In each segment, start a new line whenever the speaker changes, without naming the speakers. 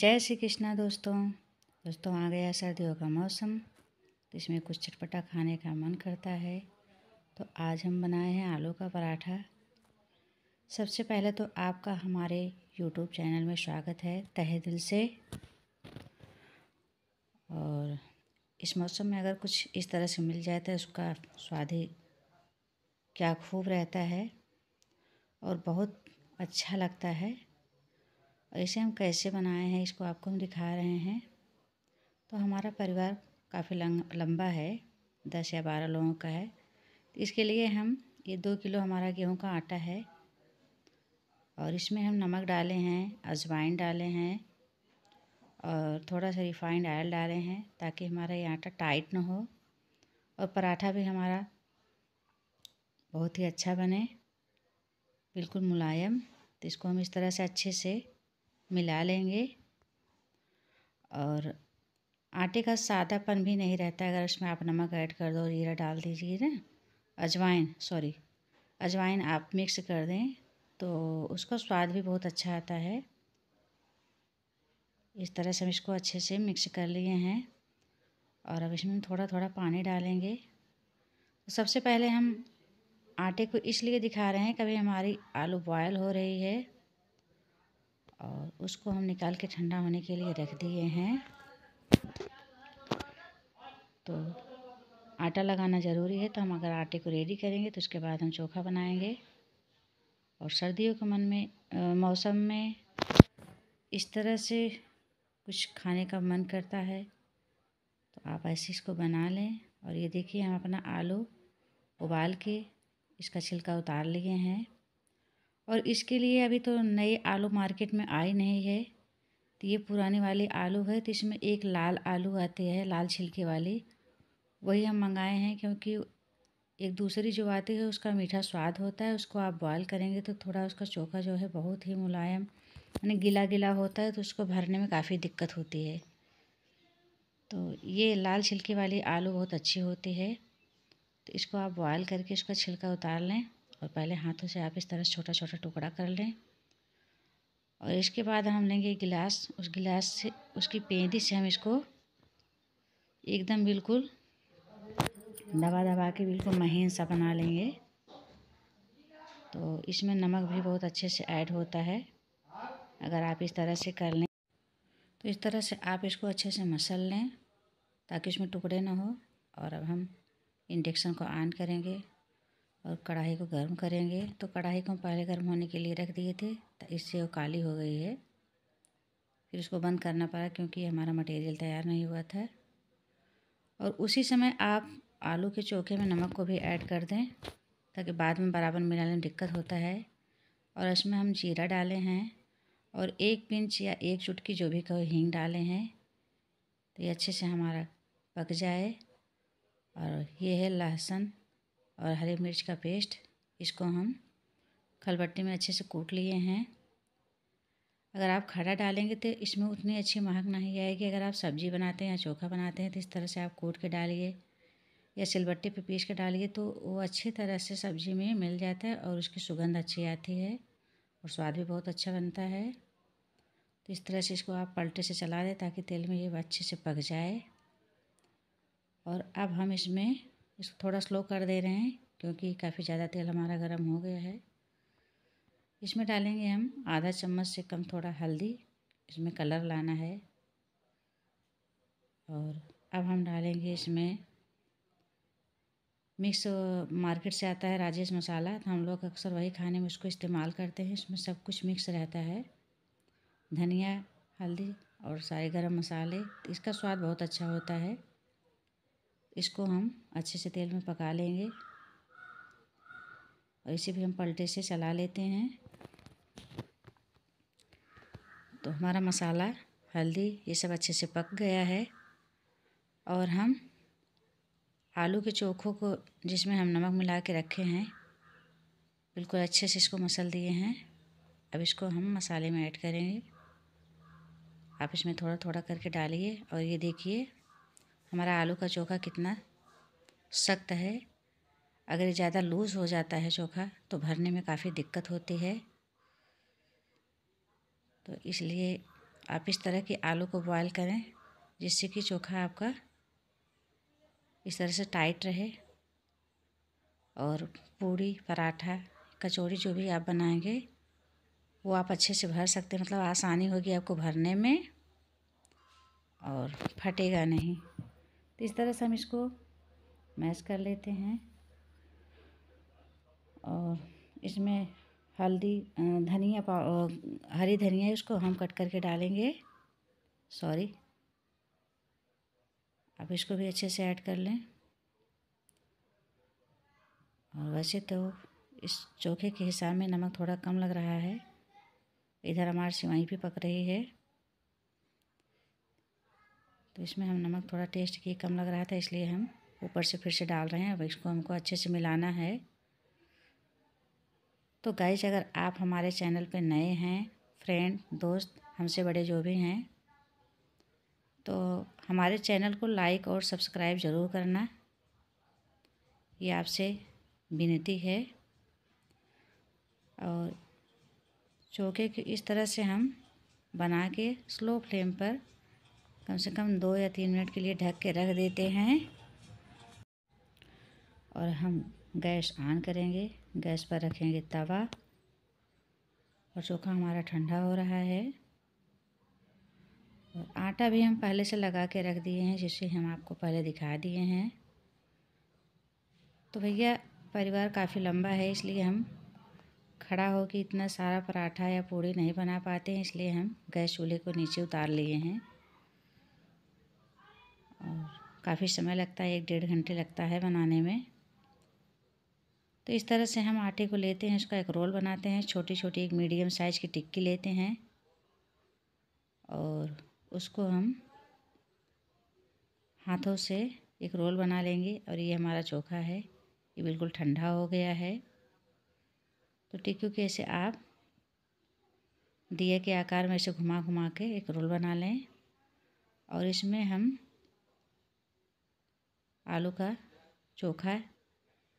जय श्री कृष्णा दोस्तों दोस्तों आ गया सर्दियों का मौसम तो इसमें कुछ चटपटा खाने का मन करता है तो आज हम बनाए हैं आलू का पराठा सबसे पहले तो आपका हमारे यूट्यूब चैनल में स्वागत है तहे दिल से और इस मौसम में अगर कुछ इस तरह से मिल जाए तो उसका स्वाद ही क्या खूब रहता है और बहुत अच्छा लगता है ऐसे हम कैसे बनाए हैं इसको आपको हम दिखा रहे हैं तो हमारा परिवार काफ़ी लंबा है दस या बारह लोगों का है इसके लिए हम ये दो किलो हमारा गेहूं का आटा है और इसमें हम नमक डाले हैं अजवाइन डाले हैं और थोड़ा सा रिफाइंड आयल डाले हैं ताकि हमारा ये आटा टाइट ना हो और पराठा भी हमारा बहुत ही अच्छा बने बिल्कुल मुलायम तो इसको हम इस तरह से अच्छे से मिला लेंगे और आटे का सादापन भी नहीं रहता है अगर इसमें आप नमक ऐड कर दो जीरा डाल दीजिए ना अजवाइन सॉरी अजवाइन आप मिक्स कर दें तो उसका स्वाद भी बहुत अच्छा आता है इस तरह से हम इसको अच्छे से मिक्स कर लिए हैं और अब इसमें थोड़ा थोड़ा पानी डालेंगे सबसे पहले हम आटे को इसलिए दिखा रहे हैं कभी हमारी आलू बॉयल हो रही है और उसको हम निकाल के ठंडा होने के लिए रख दिए हैं तो आटा लगाना ज़रूरी है तो हम अगर आटे को रेडी करेंगे तो उसके बाद हम चोखा बनाएंगे और सर्दियों के मन में आ, मौसम में इस तरह से कुछ खाने का मन करता है तो आप ऐसे इसको बना लें और ये देखिए हम अपना आलू उबाल के इसका छिलका उतार लिए हैं और इसके लिए अभी तो नए आलू मार्केट में आए नहीं है तो ये पुराने वाले आलू है तो इसमें एक लाल आलू आते हैं लाल छिलके वाले वही हम मंगाए हैं क्योंकि एक दूसरी जो आती है उसका मीठा स्वाद होता है उसको आप बॉयल करेंगे तो थोड़ा उसका चोखा जो है बहुत ही मुलायम यानी गीला गीला होता है तो उसको भरने में काफ़ी दिक्कत होती है तो ये लाल छिलके वाली आलू बहुत अच्छी होती है तो इसको आप बॉयल करके इसका छिलका उतार लें और पहले हाथों से आप इस तरह छोटा छोटा टुकड़ा कर लें और इसके बाद हम लेंगे गिलास उस गिलास से उसकी पेंदी से हम इसको एकदम बिल्कुल दबा दबा के बिल्कुल महीन सा बना लेंगे तो इसमें नमक भी बहुत अच्छे से ऐड होता है अगर आप इस तरह से कर लें तो इस तरह से आप इसको अच्छे से मसल लें ताकि इसमें टुकड़े ना हो और अब हम इंडक्शन को ऑन करेंगे और कढ़ाई को गर्म करेंगे तो कढ़ाई को हम पहले गर्म होने के लिए रख दिए थे तो इससे वो काली हो गई है फिर उसको बंद करना पड़ा क्योंकि हमारा मटेरियल तैयार नहीं हुआ था और उसी समय आप आलू के चोखे में नमक को भी ऐड कर दें ताकि बाद में बराबर मिलाने में दिक्कत होता है और इसमें हम जीरा डाले हैं और एक पिंच या एक चुटकी जो भी कहो हींग डाले हैं तो ये अच्छे से हमारा पक जाए और ये है लहसुन और हरी मिर्च का पेस्ट इसको हम खलबट्टी में अच्छे से कूट लिए हैं अगर आप खड़ा डालेंगे तो इसमें उतनी अच्छी महक नहीं आएगी अगर आप सब्ज़ी बनाते हैं या चोखा बनाते हैं तो इस तरह से आप कूट के डालिए या सिलबट्टे पे पीस के डालिए तो वो अच्छी तरह से सब्ज़ी में मिल जाता है और उसकी सुगंध अच्छी आती है और स्वाद भी बहुत अच्छा बनता है तो इस तरह से इसको आप पलटे से चला दें ताकि तेल में ये अच्छे से पक जाए और अब हम इसमें इसको थोड़ा स्लो कर दे रहे हैं क्योंकि काफ़ी ज़्यादा तेल हमारा गर्म हो गया है इसमें डालेंगे हम आधा चम्मच से कम थोड़ा हल्दी इसमें कलर लाना है और अब हम डालेंगे इसमें मिक्स मार्केट से आता है राजेश मसाला तो हम लोग अक्सर वही खाने में उसको इस्तेमाल करते हैं इसमें सब कुछ मिक्स रहता है धनिया हल्दी और सारे गरम मसाले इसका स्वाद बहुत अच्छा होता है इसको हम अच्छे से तेल में पका लेंगे और इसे भी हम पलटे से चला लेते हैं तो हमारा मसाला हल्दी ये सब अच्छे से पक गया है और हम आलू के चोखों को जिसमें हम नमक मिला के रखे हैं बिल्कुल अच्छे से इसको मसल दिए हैं अब इसको हम मसाले में ऐड करेंगे आप इसमें थोड़ा थोड़ा करके डालिए और ये देखिए हमारा आलू का चोखा कितना सख्त है अगर ज़्यादा लूज़ हो जाता है चोखा तो भरने में काफ़ी दिक्कत होती है तो इसलिए आप इस तरह की आलू को बॉयल करें जिससे कि चोखा आपका इस तरह से टाइट रहे और पूड़ी पराठा कचौड़ी जो भी आप बनाएंगे वो आप अच्छे से भर सकते हैं मतलब आसानी होगी आपको भरने में और फटेगा नहीं तो इस तरह से हम इसको मैश कर लेते हैं और इसमें हल्दी धनिया हरी धनिया इसको हम कट करके डालेंगे सॉरी अब इसको भी अच्छे से ऐड कर लें और वैसे तो इस चोखे के हिसाब में नमक थोड़ा कम लग रहा है इधर हमारी सिवाई भी पक रही है तो इसमें हम नमक थोड़ा टेस्ट किए कम लग रहा था इसलिए हम ऊपर से फिर से डाल रहे हैं अब इसको हमको अच्छे से मिलाना है तो गाइज अगर आप हमारे चैनल पे नए हैं फ्रेंड दोस्त हमसे बड़े जो भी हैं तो हमारे चैनल को लाइक और सब्सक्राइब ज़रूर करना ये आपसे विनती है और चौके की इस तरह से हम बना के स्लो फ्लेम पर कम से कम दो या तीन मिनट के लिए ढक के रख देते हैं और हम गैस ऑन करेंगे गैस पर रखेंगे तवा और चोखा हमारा ठंडा हो रहा है और आटा भी हम पहले से लगा के रख दिए हैं जिसे हम आपको पहले दिखा दिए हैं तो भैया परिवार काफ़ी लंबा है इसलिए हम खड़ा हो कि इतना सारा पराठा या पूड़ी नहीं बना पाते हैं इसलिए हम गैस चूल्हे को नीचे उतार लिए हैं और काफ़ी समय लगता है एक डेढ़ घंटे लगता है बनाने में तो इस तरह से हम आटे को लेते हैं उसका एक रोल बनाते हैं छोटी छोटी एक मीडियम साइज़ की टिक्की लेते हैं और उसको हम हाथों से एक रोल बना लेंगे और ये हमारा चोखा है ये बिल्कुल ठंडा हो गया है तो टिक्की के ऐसे आप दिए के आकार में ऐसे घुमा घुमा के एक रोल बना लें और इसमें हम आलू का चोखा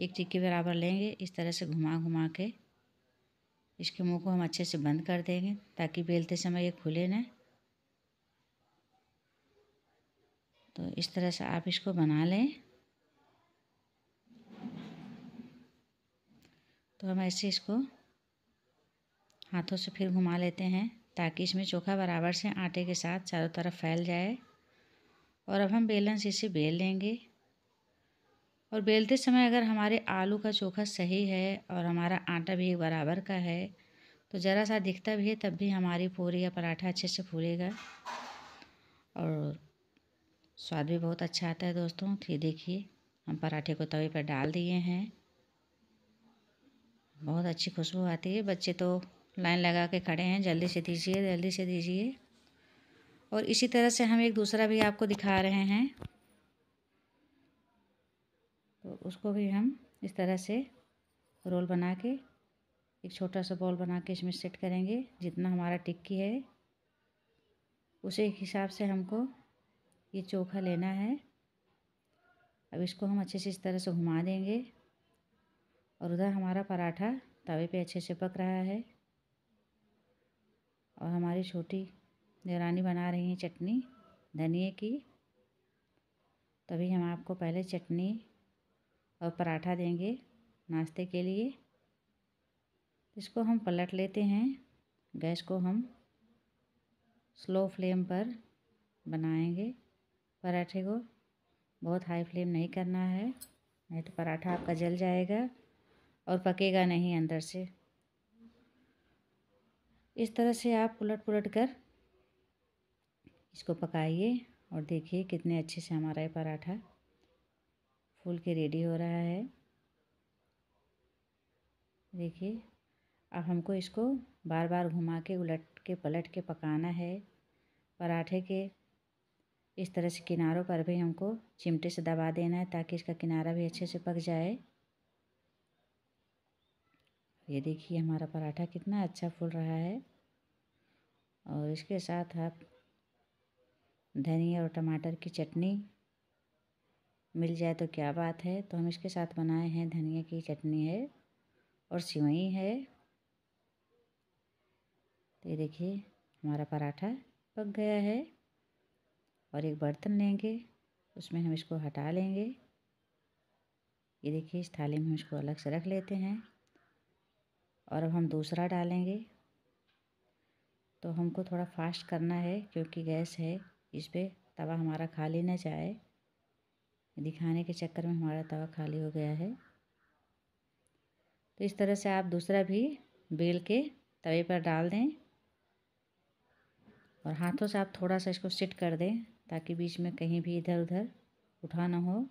एक टिक्की बराबर लेंगे इस तरह से घुमा घुमा के इसके मुंह को हम अच्छे से बंद कर देंगे ताकि बेलते समय ये खुले ना तो इस तरह से आप इसको बना लें तो हम ऐसे इसको हाथों से फिर घुमा लेते हैं ताकि इसमें चोखा बराबर से आटे के साथ चारों तरफ फैल जाए और अब हम बेलन से इसे बेल लेंगे और बेलते समय अगर हमारे आलू का चोखा सही है और हमारा आटा भी बराबर का है तो ज़रा सा दिखता भी है तब भी हमारी पूरी या पराठा अच्छे से फूलेगा और स्वाद भी बहुत अच्छा आता है दोस्तों ये देखिए हम पराठे को तवे पर डाल दिए हैं बहुत अच्छी खुशबू आती है बच्चे तो लाइन लगा के खड़े हैं जल्दी से दीजिए जल्दी से दीजिए और इसी तरह से हम एक दूसरा भी आपको दिखा रहे हैं तो उसको भी हम इस तरह से रोल बना के एक छोटा सा बॉल बना के इसमें सेट करेंगे जितना हमारा टिक्की है उसे हिसाब से हमको ये चोखा लेना है अब इसको हम अच्छे से इस तरह से घुमा देंगे और उधर हमारा पराठा तवे पे अच्छे से पक रहा है और हमारी छोटी देवरानी बना रही हैं चटनी धनिए की तभी हम आपको पहले चटनी और पराठा देंगे नाश्ते के लिए इसको हम पलट लेते हैं गैस को हम स्लो फ्लेम पर बनाएंगे पराठे को बहुत हाई फ्लेम नहीं करना है नहीं तो पराठा आपका जल जाएगा और पकेगा नहीं अंदर से इस तरह से आप उलट पुलट कर इसको पकाइए और देखिए कितने अच्छे से हमारा ये पराठा फूल के रेडी हो रहा है देखिए अब हमको इसको बार बार घुमा के उलट के पलट के पकाना है पराठे के इस तरह से किनारों पर भी हमको चिमटे से दबा देना है ताकि इसका किनारा भी अच्छे से पक जाए ये देखिए हमारा पराठा कितना अच्छा फूल रहा है और इसके साथ आप धनिया और टमाटर की चटनी मिल जाए तो क्या बात है तो हम इसके साथ बनाए हैं धनिया की चटनी है और सिवई है तो ये देखिए हमारा पराठा पक गया है और एक बर्तन लेंगे उसमें हम इसको हटा लेंगे ये देखिए इस थाली में हम इसको अलग से रख लेते हैं और अब हम दूसरा डालेंगे तो हमको थोड़ा फास्ट करना है क्योंकि गैस है इस पर तवा हमारा खाली ना जाए दिखाने के चक्कर में हमारा तवा खाली हो गया है तो इस तरह से आप दूसरा भी बेल के तवे पर डाल दें और हाथों से आप थोड़ा सा इसको सिट कर दें ताकि बीच में कहीं भी इधर उधर उठा ना हो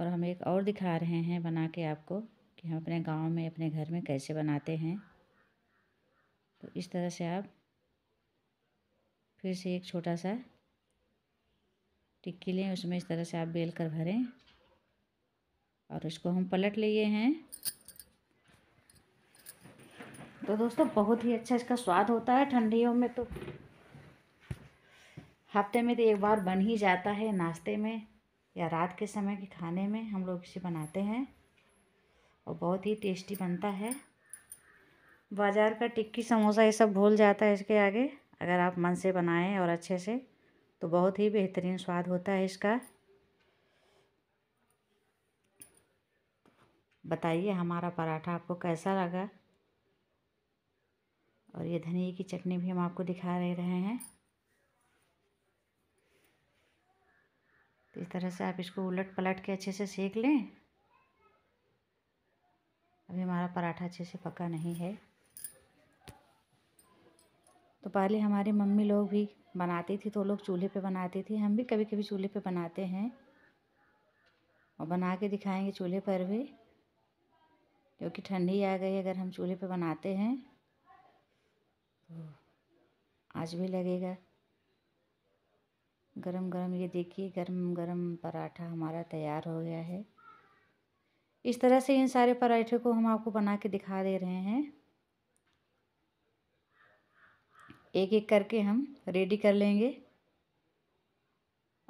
और हम एक और दिखा रहे हैं बना के आपको कि हम अपने गांव में अपने घर में कैसे बनाते हैं तो इस तरह से आप फिर से एक छोटा सा टिक्की लें उसमें इस तरह से आप बेल कर भरें और इसको हम पलट लिए हैं तो दोस्तों बहुत ही अच्छा इसका स्वाद होता है ठंडियों में तो हफ्ते में तो एक बार बन ही जाता है नाश्ते में या रात के समय के खाने में हम लोग इसे बनाते हैं और बहुत ही टेस्टी बनता है बाज़ार का टिक्की समोसा ये सब भूल जाता है इसके आगे अगर आप मन से बनाएं और अच्छे से तो बहुत ही बेहतरीन स्वाद होता है इसका बताइए हमारा पराठा आपको कैसा लगा और ये धनिए की चटनी भी हम आपको दिखा रहे रहे हैं तो इस तरह से आप इसको उलट पलट के अच्छे से सेक लें अभी हमारा पराठा अच्छे से पका नहीं है तो पहले हमारी मम्मी लोग भी बनाती थी तो लोग चूल्हे पे बनाती थी हम भी कभी कभी चूल्हे पे बनाते हैं और बना के दिखाएंगे चूल्हे पर भी क्योंकि ठंडी आ गई अगर हम चूल्हे पे बनाते हैं तो आज भी लगेगा गरम गरम ये देखिए गरम गरम पराठा हमारा तैयार हो गया है इस तरह से इन सारे पराठे को हम आपको बना के दिखा दे रहे हैं एक एक करके हम रेडी कर लेंगे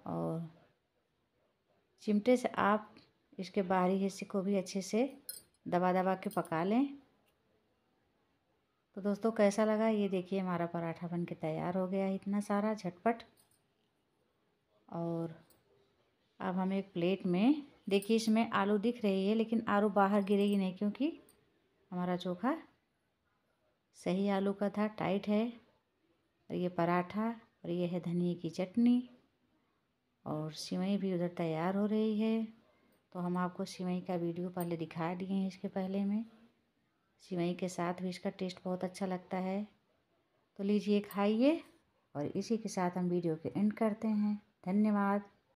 और चिमटे से आप इसके बाहरी हिस्से को भी अच्छे से दबा दबा के पका लें तो दोस्तों कैसा लगा ये देखिए हमारा पराठा बन के तैयार हो गया है इतना सारा झटपट और अब हम एक प्लेट में देखिए इसमें आलू दिख रही है लेकिन आलू बाहर गिरेगी नहीं क्योंकि हमारा चोखा सही आलू का था टाइट है और ये पराठा और ये है धनिए की चटनी और सिवई भी उधर तैयार हो रही है तो हम आपको सिवई का वीडियो पहले दिखा दिए हैं इसके पहले में सिवई के साथ भी इसका टेस्ट बहुत अच्छा लगता है तो लीजिए खाइए और इसी के साथ हम वीडियो के एंड करते हैं धन्यवाद